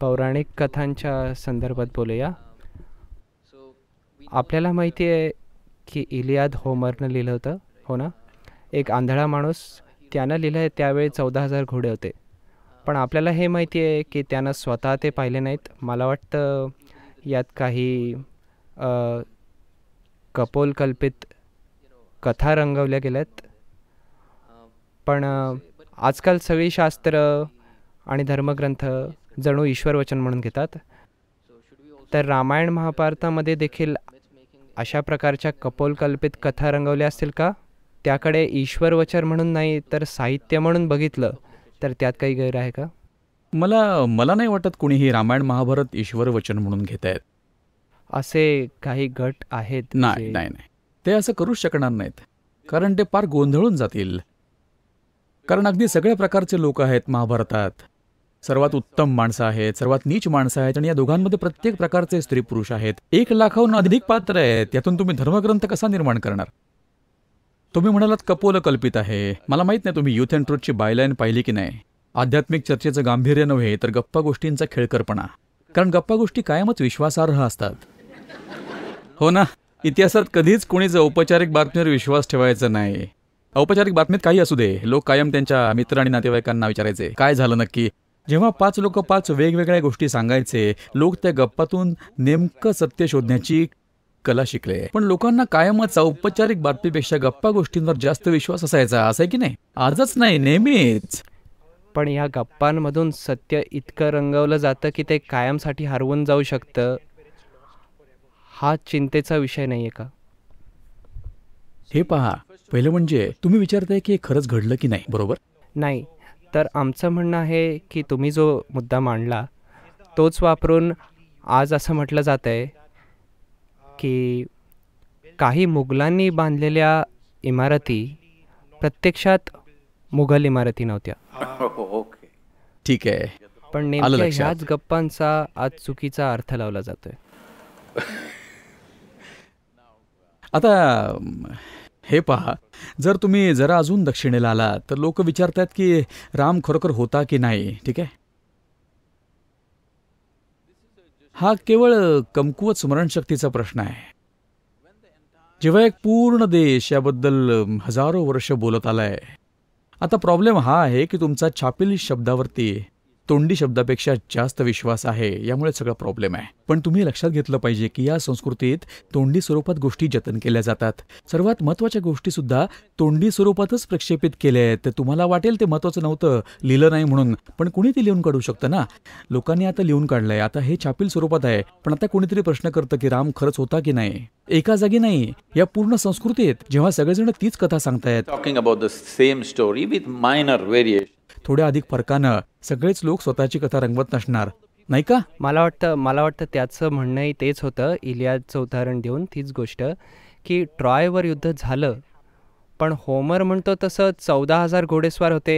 पौराणिक कथांच्या संदर्भात बोलूया आपल्याला माहिती आहे की इलियाद होमरनं लिहिलं होतं हो ना एक आंधळा माणूस त्यानं लिहिलं आहे त्यावेळी चौदा हजार घोडे होते पण आपल्याला हे माहिती आहे की त्यानं स्वतः ते पाहिले नाहीत मला वाटतं यात काही कपोलकल्पित कथा रंगवल्या गेल्यात पण आजकाल सगळी शास्त्र आणि धर्मग्रंथ जणू ईश्वरवचन म्हणून घेतात तर रामायण महाभारतामध्ये देखील अशा प्रकारच्या कपोलकल्पित कथा रंगवल्या असतील का त्याकडे ईश्वरवचन म्हणून नाही तर साहित्य म्हणून बघितलं तर त्यात काही गैर आहे का मला मला नाही वाटत कुणीही रामायण महाभारत ईश्वर वचन म्हणून घेत आहेत असे काही गट आहेत नाही नाही ते असं करू शकणार नाहीत कारण ते फार गोंधळून जातील कारण अगदी सगळ्या प्रकारचे लोक आहेत महाभारतात सर्वात उत्तम माणसं आहेत सर्वात नीच माणसं आहेत आणि या दोघांमध्ये प्रत्येक प्रकारचे स्त्री पुरुष आहेत एक लाखाहून अधिक पात्र आहेत यातून तुम्ही धर्मग्रंथ कसा निर्माण करणार तुम्ही म्हणालात कपोल कल्पित आहे मला माहित नाही तुम्ही युथ अँड ट्रूथची बायलाईन पाहिली की नाही आध्यात्मिक चर्चेचं गांभीर्य नव्हे तर गप्पा गोष्टींचा खेळकरपणा कारण गप्पा गोष्टी कायमच विश्वासार्ह असतात हो ना इतिहासात कधीच कोणीच औपचारिक बातमीवर विश्वास ठेवायचा नाही औपचारिक बातमीत काही असू दे लोक कायम त्यांच्या मित्र आणि नातेवाईकांना विचारायचे काय झालं नक्की जेव्हा पाच लोक पाच वेगवेगळ्या गोष्टी सांगायचे लोक त्या गप्पातून नेमकं सत्य शोधण्याची कला शिकले पण लोकांना कायमच औपचारिक बातमीपेक्षा गप्पा गोष्टींवर जास्त विश्वास असायचा असं आहे की नाही आजच नाही नेहमीच पण या गप्पांमधून सत्य इतकं रंगवलं जातं की ते कायमसाठी हरवून जाऊ शकतं हा चिंतेचा विषय नाही आहे का हे पहा पहिलं म्हणजे तुम्ही विचारताय की हे खरंच घडलं की नाही बरोबर नाही तर आमचं म्हणणं आहे की तुम्ही जो मुद्दा मांडला तोच वापरून आज असं म्हटलं जात आहे की काही मुघलांनी बांधलेल्या इमारती प्रत्यक्षात मुघल इमारती नव्हत्या हो, ठीक आहे पण नेमक्या ह्याच गप्पांचा आज चुकीचा अर्थ लावला जातोय आता हे पहा जर तुम्ही जरा अजून दक्षिणेला आला तर लोक विचारतात की राम खरोखर होता की नाही ठीक आहे हा केवळ कमकुवत स्मरणशक्तीचा प्रश्न आहे जेव्हा एक पूर्ण देश याबद्दल हजारो वर्ष बोलत आलाय आता प्रॉब्लेम हा आहे की तुमचा छापील शब्दावरती तोंडी शब्दापेक्षा जास्त विश्वास आहे यामुळे सगळा प्रॉब्लेम आहे पण तुम्ही लक्षात घेतलं पाहिजे की या संस्कृतीत तोंडी स्वरूपात गोष्टी जतन केल्या जातात सर्वात महत्वाच्या गोष्टी सुद्धा तोंडी स्वरूपातच प्रक्षेपित केल्या आहेत तुम्हाला वाटेल ते महत्वाचं नव्हतं लिहिलं नाही म्हणून पण कुणी ते लिहून काढू शकतं ना लोकांनी आता लिहून काढलंय आता हे छापील स्वरूपात आहे पण आता कोणीतरी प्रश्न करतं की राम खरंच होता की नाही एका जागी नाही या पूर्ण संस्कृतीत जेव्हा सगळेजण तीच कथा सांगतायत talking about the same story with minor variation थोड्या अधिक फरकानं सगळेच लोक स्वतःची कथा रंगवत नसणार नाही का मला वाटतं मला वाटतं त्याचं म्हणणंही तेच होतं इलियाचं उदाहरण देऊन तीच गोष्ट की ट्रॉयवर युद्ध झालं पण होमर म्हणतो तसं चौदा हजार घोडेस्वार होते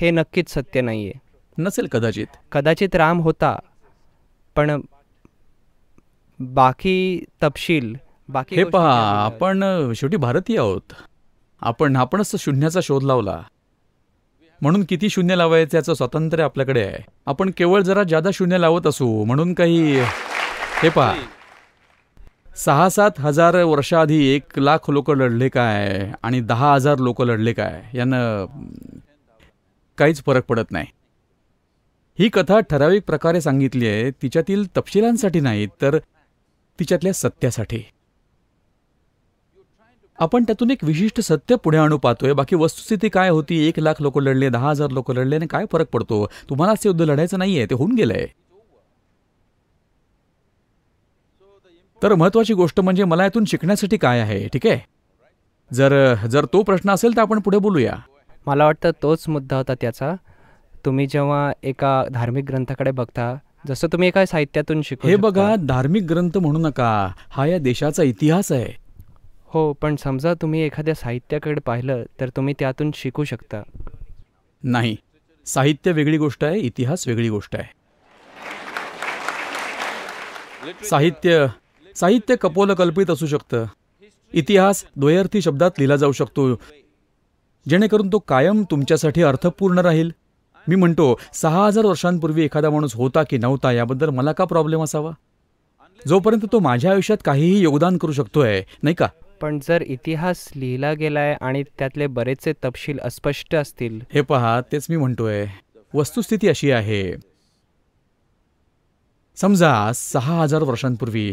हे नक्कीच सत्य नाही आहे नसेल कदाचित कदाचित राम होता पण बाकी तपशील बाकी हे पहा आपण शेवटी भारतीय आहोत आपण आपणच शून्याचा शोध लावला म्हणून किती शून्य लावायचं याचं स्वातंत्र्य आपल्याकडे आहे आपण केवळ जरा जादा शून्य लावत असू म्हणून काही हे पहा सहा सात हजार वर्षाआधी एक लाख लोक लढले काय आणि दहा हजार लोक लढले काय यानं काहीच फरक पडत नाही ही कथा ठराविक प्रकारे सांगितली आहे तिच्यातील तपशिलांसाठी नाही तर तिच्यातल्या सत्यासाठी आपण त्यातून एक विशिष्ट सत्य पुढे आणू पाहतोय बाकी वस्तुस्थिती काय होती एक लाख लोक लढले दहा हजार लोक लढले आणि काय फरक पडतो तुम्हाला असं युद्ध लढायचं नाहीये ते होऊन गेलंय तर महत्वाची गोष्ट म्हणजे मला यातून शिकण्यासाठी काय आहे ठीक आहे जर जर तो प्रश्न असेल तर आपण पुढे बोलूया मला वाटतं तोच मुद्दा होता त्याचा तुम्ही जेव्हा एका धार्मिक ग्रंथाकडे बघता जसं तुम्ही एका साहित्यातून शिक हे बघा धार्मिक ग्रंथ म्हणू नका हा या देशाचा इतिहास आहे हो पण समजा तुम्ही एखाद्या साहित्याकडे पाहिलं तर तुम्ही त्यातून शिकू शकता नाही साहित्य वेगळी गोष्ट आहे इतिहास वेगळी गोष्ट आहे साहित्य साहित्य कल्पित असू शकतं इतिहास द्वयर्थी शब्दात लिहिला जाऊ शकतो जेणेकरून तो कायम तुमच्यासाठी अर्थपूर्ण राहील मी म्हणतो सहा हजार वर्षांपूर्वी एखादा माणूस होता की नव्हता याबद्दल मला का प्रॉब्लेम असावा जोपर्यंत तो माझ्या आयुष्यात काहीही योगदान करू शकतोय नाही का पण जर इतिहास लिहिला गेलाय आणि त्यातले बरेचसे तपशील अस्पष्ट असतील हे पहा तेच मी म्हणतोय वस्तुस्थिती अशी आहे समजा सहा हजार वर्षांपूर्वी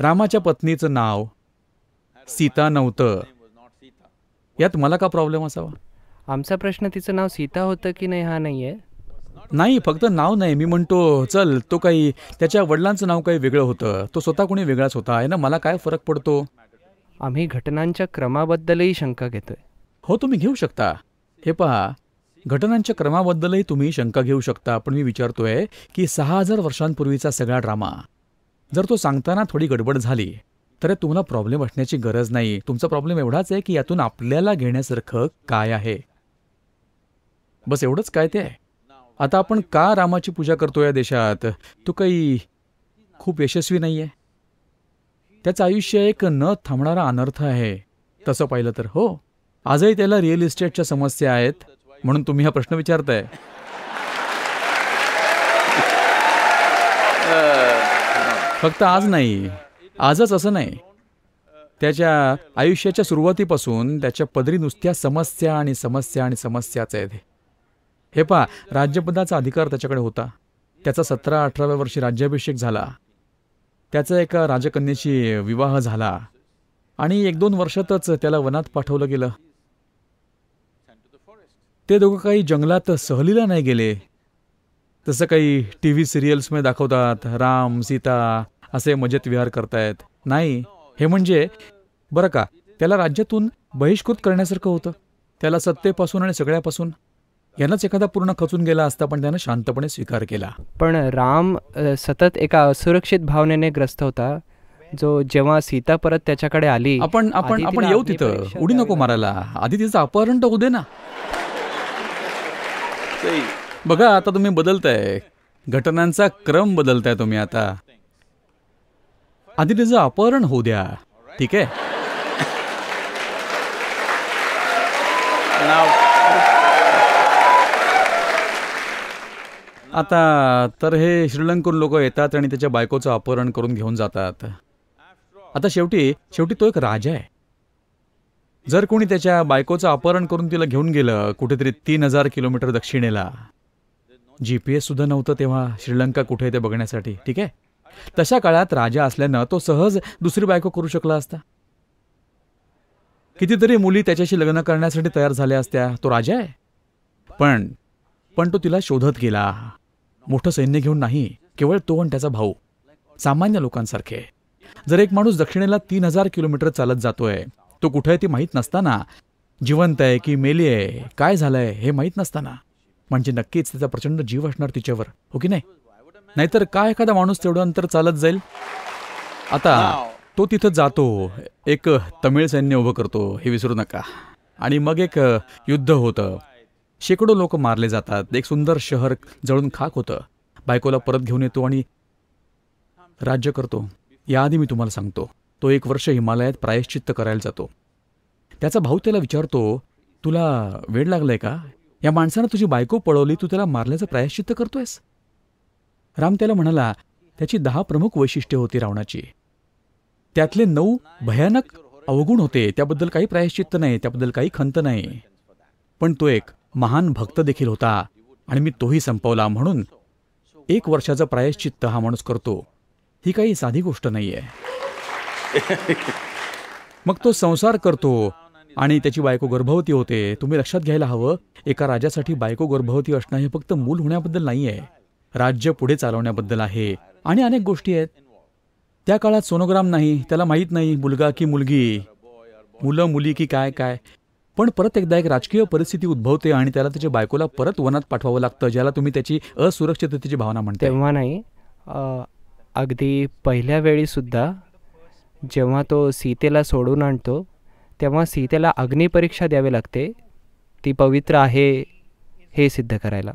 रामाच्या पत्नीचं नाव सीता नव्हतं यात मला का प्रॉब्लेम असावा आमचा प्रश्न तिचं नाव सीता होतं की नाही हा नाही नाही फक्त नाव नाही मी म्हणतो चल तो काही त्याच्या वडिलांचं नाव काही वेगळं होतं तो स्वतः कोणी वेगळाच होता आहे ना मला काय फरक पडतो आम्ही घटनांच्या क्रमाबद्दलही शंका घेतोय हो तुम्ही घेऊ शकता हे पहा घटनांच्या क्रमाबद्दलही तुम्ही शंका घेऊ शकता पण मी विचारतोय की सहा हजार वर्षांपूर्वीचा सगळा ड्रामा जर तो सांगताना थोडी गडबड झाली तर तुम्हाला प्रॉब्लेम असण्याची गरज नाही तुमचा प्रॉब्लेम एवढाच आहे की यातून आपल्याला घेण्यासारखं काय आहे बस एवढंच काय ते आता आपण का रामाची पूजा करतो या देशात तो काही खूप यशस्वी नाही आहे त्याचं आयुष्य एक न थांबणारा अनर्थ आहे तसं पाहिलं तर हो आजही त्याला रिअल इस्टेटच्या समस्या आहेत म्हणून तुम्ही हा प्रश्न विचारताय फक्त आज नाही आजच असं नाही त्याच्या आयुष्याच्या सुरुवातीपासून त्याच्या पदरी नुसत्या समस्या आणि समस्या आणि समस्याच आहेत हे पा राज्यपदाचा अधिकार त्याच्याकडे होता त्याचा सतरा अठराव्या वर्षी राज्याभिषेक झाला त्याचा एका राजकन्येशी विवाह झाला आणि एक दोन वर्षातच त्याला वनात पाठवलं गेलं ते दोघं काही जंगलात सहलीला नाही गेले तसं काही टी व्ही सिरियल्समध्ये दाखवतात राम सीता असे मजेत विहार करतायत नाही हे म्हणजे बरं का त्याला राज्यातून बहिष्कृत करण्यासारखं होतं त्याला सत्तेपासून आणि सगळ्यापासून यालाच एखादा पूर्ण खचून गेला असता पण त्यानं शांतपणे स्वीकार केला पण राम सतत एका असुरक्षित भावनेने ग्रस्त होता जो जेव्हा सीता परत त्याच्याकडे आली आपण आपण आपण येऊ तिथं उडी नको मारायला आधी तिचं अपहरण तर होऊ दे ना बघा आता तुम्ही बदलताय घटनांचा क्रम बदलताय तुम्ही आता आधी तिचं अपहरण होऊ द्या ठीक आहे आता तर हे श्रीलंकून लोक येतात आणि त्याच्या बायकोचं अपहरण करून घेऊन जातात आता शेवटी शेवटी तो एक राजा आहे जर कोणी त्याच्या बायकोचं अपहरण करून तिला घेऊन गेलं कुठेतरी तीन हजार किलोमीटर दक्षिणेला जी पी एस सुद्धा नव्हतं तेव्हा श्रीलंका कुठे ते बघण्यासाठी ठीक आहे तशा काळात राजा असल्यानं तो सहज दुसरी बायको करू शकला असता कितीतरी मुली त्याच्याशी लग्न करण्यासाठी तयार झाल्या असत्या तो राजा आहे पण पण तो तिला शोधत गेला मोठं सैन्य घेऊन नाही केवळ तो आणि त्याचा भाऊ सामान्य लोकांसारखे जर एक माणूस दक्षिणेला तीन हजार किलोमीटर चालत जातोय तो कुठे आहे ती माहीत नसताना जिवंत आहे की मेली आहे काय झालंय हे माहीत नसताना म्हणजे नक्कीच त्याचा प्रचंड जीव असणार तिच्यावर हो की नाही नाहीतर काय एखादा माणूस तेवढं अंतर चालत जाईल आता तो तिथं जातो एक तमिळ सैन्य उभं करतो हे विसरू नका आणि मग एक युद्ध होतं शेकडो लोक मारले जातात एक सुंदर शहर जळून खाक होतं बायकोला परत घेऊन येतो आणि राज्य करतो याआधी मी तुम्हाला सांगतो तो एक वर्ष हिमालयात प्रायश्चित्त करायला जातो त्याचा भाऊ त्याला विचारतो तुला वेळ लागलाय का या माणसानं तुझी बायको पळवली तू त्याला मारल्याचं प्रायश्चित्त करतोयस राम त्याला म्हणाला त्याची दहा प्रमुख वैशिष्ट्ये होती रावणाची त्यातले नऊ भयानक अवगुण होते त्याबद्दल काही प्रायश्चित्त नाही त्याबद्दल काही खंत नाही पण तो एक महान भक्त देखील होता आणि मी तोही संपवला म्हणून एक वर्षाचं प्रायश्चित्त हा माणूस करतो ही काही साधी गोष्ट नाही आहे मग तो संसार करतो आणि त्याची बायको गर्भवती होते तुम्ही लक्षात घ्यायला हवं एका राजासाठी बायको गर्भवती असणं हे फक्त मूल होण्याबद्दल नाही आहे राज्य पुढे चालवण्याबद्दल आहे आणि अनेक गोष्टी आहेत त्या काळात सोनोग्राम नाही त्याला माहीत नाही मुलगा की मुलगी मुलं मुली की काय काय पण परत एकदा एक राजकीय परिस्थिती उद्भवते आणि त्याला त्याच्या बायकोला परत वनात पाठवावं लागतं ज्याला तुम्ही त्याची असुरक्षिततेची भावना म्हणते तेव्हा नाही अगदी पहिल्या वेळीसुद्धा जेव्हा तो सीतेला सोडून आणतो तेव्हा सीतेला अग्निपरीक्षा द्यावी लागते ती पवित्र आहे हे सिद्ध करायला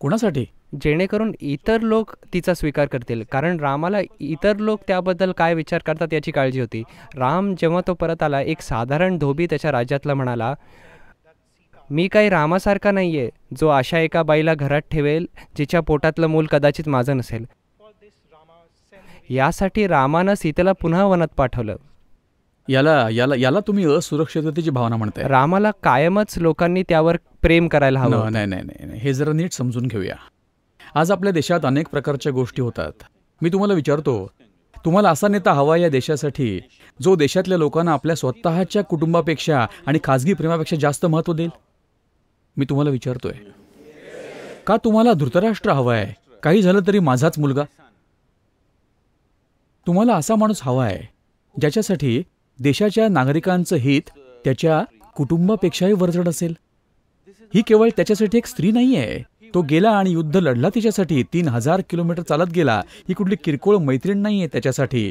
कोणासाठी जेणेकरून इतर लोक तिचा स्वीकार करतील कारण रामाला इतर लोक त्याबद्दल काय विचार करतात याची काळजी होती राम जेव्हा तो परत आला एक साधारण धोबी त्याच्या राज्यातला म्हणाला मी काही रामासारखा नाही आहे जो अशा एका बाईला घरात ठेवेल जिच्या पोटातलं मूल कदाचित माझं नसेल यासाठी रामानं सीतेला पुन्हा वनात पाठवलं याला याला याला तुम्ही असुरक्षिततेची भावना म्हणताय रामाला कायमच लोकांनी त्यावर प्रेम करायला हवं नाही नाही नाही हे जरा नीट समजून घेऊया आज आपल्या देशात अनेक प्रकारच्या गोष्टी होतात मी तुम्हाला विचारतो तुम्हाला असा नेता हवा या देशासाठी जो देशातल्या लोकांना आपल्या स्वतःच्या कुटुंबापेक्षा आणि खाजगी प्रेमापेक्षा जास्त महत्व देईल मी तुम्हाला विचारतोय का तुम्हाला धृतराष्ट्र हवा आहे काही झालं तरी माझाच मुलगा तुम्हाला असा माणूस हवा आहे ज्याच्यासाठी देशाच्या नागरिकांचं हित त्याच्या कुटुंबापेक्षाही वरजड असेल ही केवळ त्याच्यासाठी एक स्त्री नाही आहे तो गेला आणि युद्ध लढला तिच्यासाठी तीन हजार किलोमीटर चालत गेला ही कुठली किरकोळ मैत्रीण नाहीये त्याच्यासाठी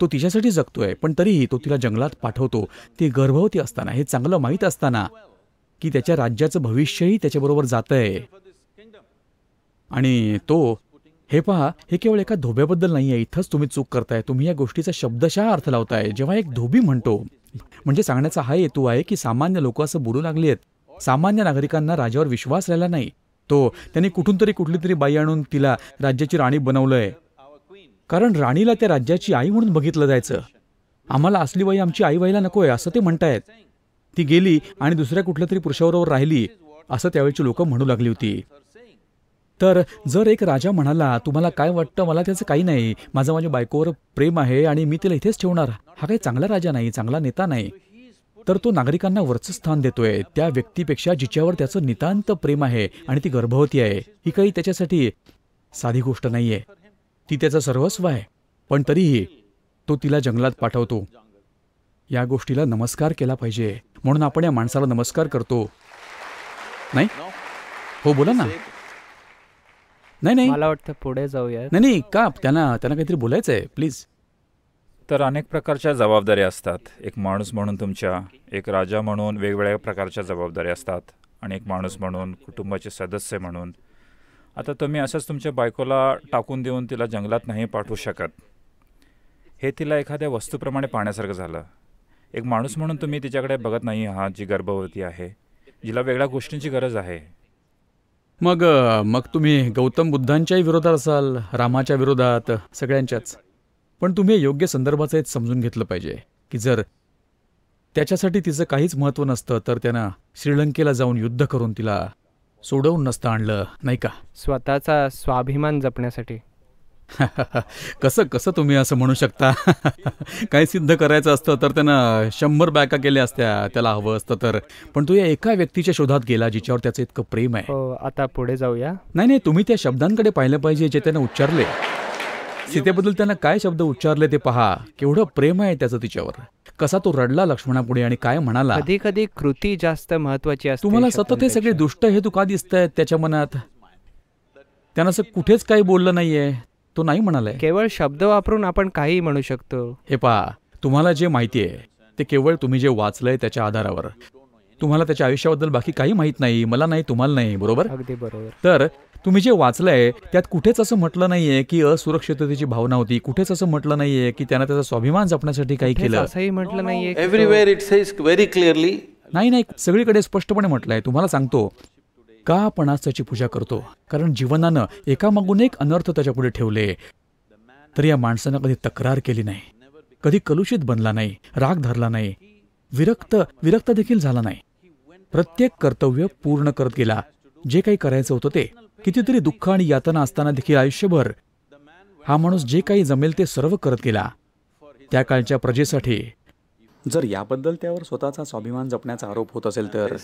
तो तिच्यासाठी जगतोय पण तरीही तो तिला जंगलात पाठवतो ती गर्भवती असताना हे चांगलं माहीत असताना की त्याच्या राज्याचं भविष्यही त्याच्याबरोबर जात आहे आणि तो हे पहा हे केवळ एका धोब्याबद्दल नाही आहे इथंच तुम्ही चूक करताय तुम्ही या गोष्टीचा शब्दशः अर्थ लावताय जेव्हा एक धोबी म्हणतो म्हणजे सांगण्याचा हा हेतू आहे की सामान्य लोक असं बोलू लागले आहेत सामान्य नागरिकांना राजावर विश्वास राहिला नाही तो त्यांनी कुठून तरी कुठली तरी बाई आणून तिला राज्याची राणी बनवलंय कारण राणीला त्या राज्याची आई म्हणून बघितलं जायचं आम्हाला असली बाई आमची आई व्हायला नकोय असं ते म्हणतायत ती गेली आणि दुसऱ्या कुठल्या तरी पुरुषाबरोबर राहिली असं त्यावेळची लोक म्हणू लागली होती तर जर एक राजा म्हणाला तुम्हाला काय वाटतं मला त्याचं काही नाही माझं माझ्या बायकोवर प्रेम आहे आणि मी तिला इथेच ठेवणार हा काही चांगला राजा नाही चांगला नेता नाही तर तो नागरिकांना वरच स्थान देतोय त्या व्यक्तीपेक्षा जिच्यावर त्याचं नितांत प्रेम आहे आणि ती गर्भवती आहे ही काही त्याच्यासाठी साधी गोष्ट नाहीये ती त्याचं सर्वस्व आहे पण तरीही तो तिला जंगलात पाठवतो या गोष्टीला नमस्कार केला पाहिजे म्हणून आपण या माणसाला नमस्कार करतो नाही हो बोला ना नाही नाही मला वाटतं पुढे जाऊया नाही नाही का त्यांना त्यांना काहीतरी बोलायचंय प्लीज तर अनेक प्रकारच्या जबाबदाऱ्या असतात एक माणूस म्हणून तुमच्या एक राजा म्हणून वेगवेगळ्या प्रकारच्या जबाबदाऱ्या असतात आणि एक माणूस म्हणून कुटुंबाचे सदस्य म्हणून आता तुम्ही असंच तुमच्या बायकोला टाकून देऊन तिला जंगलात नाही पाठवू शकत हे तिला एखाद्या वस्तूप्रमाणे पाहण्यासारखं झालं एक माणूस म्हणून तुम्ही तिच्याकडे बघत नाही आहात जी गर्भवती आहे जिला वेगळ्या गोष्टींची गरज आहे मग मग तुम्ही गौतम बुद्धांच्याही विरोधात असाल रामाच्या विरोधात सगळ्यांच्याच पण तुम्ही योग्य संदर्भाचं एक समजून घेतलं पाहिजे की जर त्याच्यासाठी तिचं काहीच महत्त्व नसतं तर त्यानं श्रीलंकेला जाऊन युद्ध करून तिला सोडवून नसतं आणलं नाही का स्वतःचा स्वाभिमान जपण्यासाठी कसं कसं तुम्ही असं म्हणू शकता काही सिद्ध करायचं असतं तर त्यानं शंभर बायका केल्या असत्या त्याला हवं असतं तर पण तू या एका व्यक्तीच्या शोधात गेला जिच्यावर त्याचं इतकं प्रेम आहे हो, आता पुढे जाऊया नाही नाही तुम्ही त्या शब्दांकडे पाहिलं पाहिजे जे त्यानं उच्चारले सीतेबद्दल त्यांना काय शब्द उच्चारले ते पहा केवढं प्रेम आहे त्याचं तिच्यावर कसा तो रडला लक्ष्मणापुढे आणि काय म्हणाला कधी कधी कृती जास्त महत्वाची असते तुम्हाला सतत हे सगळे दुष्ट तू का दिसत त्याच्या मनात त्यानं असं कुठेच काही बोललं नाहीये तो नाही म्हणालाय केवळ शब्द वापरून आपण काही म्हणू शकतो हे पहा तुम्हाला जे माहिती आहे ते केवळ तुम्ही जे वाचलंय त्याच्या आधारावर तुम्हाला त्याच्या आयुष्याबद्दल बाकी काही माहित नाही मला नाही तुम्हाला नाही बरोबर अगदी बरोबर तर तुम्ही जे वाचलंय त्यात कुठेच असं म्हटलं नाहीये की असुरक्षिततेची भावना होती कुठेच असं म्हटलं नाहीये की त्यांना त्याचा स्वाभिमान जपण्यासाठी काही केलं असंही म्हटलं नाहीये एव्हरीवेअर इट व्हेरी क्लिअरली नाही नाही सगळीकडे स्पष्टपणे म्हटलंय तुम्हाला सांगतो का आपण आज त्याची पूजा करतो कारण जीवनानं एकामागून एक अनर्थ त्याच्या पुढे ठेवले तर या माणसानं कधी तक्रार केली नाही कधी कलुषित बनला नाही राग धरला नाही विरक्त विरक्त देखील झाला नाही प्रत्येक कर्तव्य पूर्ण करत गेला जे काही करायचं होतं ते कितीतरी दुःख आणि यातना असताना देखील आयुष्यभर हा माणूस जे काही जमेल ते सर्व करत गेला त्या काळच्या प्रजेसाठी जर याबद्दल त्यावर स्वतःचा स्वाभिमान जपण्याचा आरोप होत असेल तर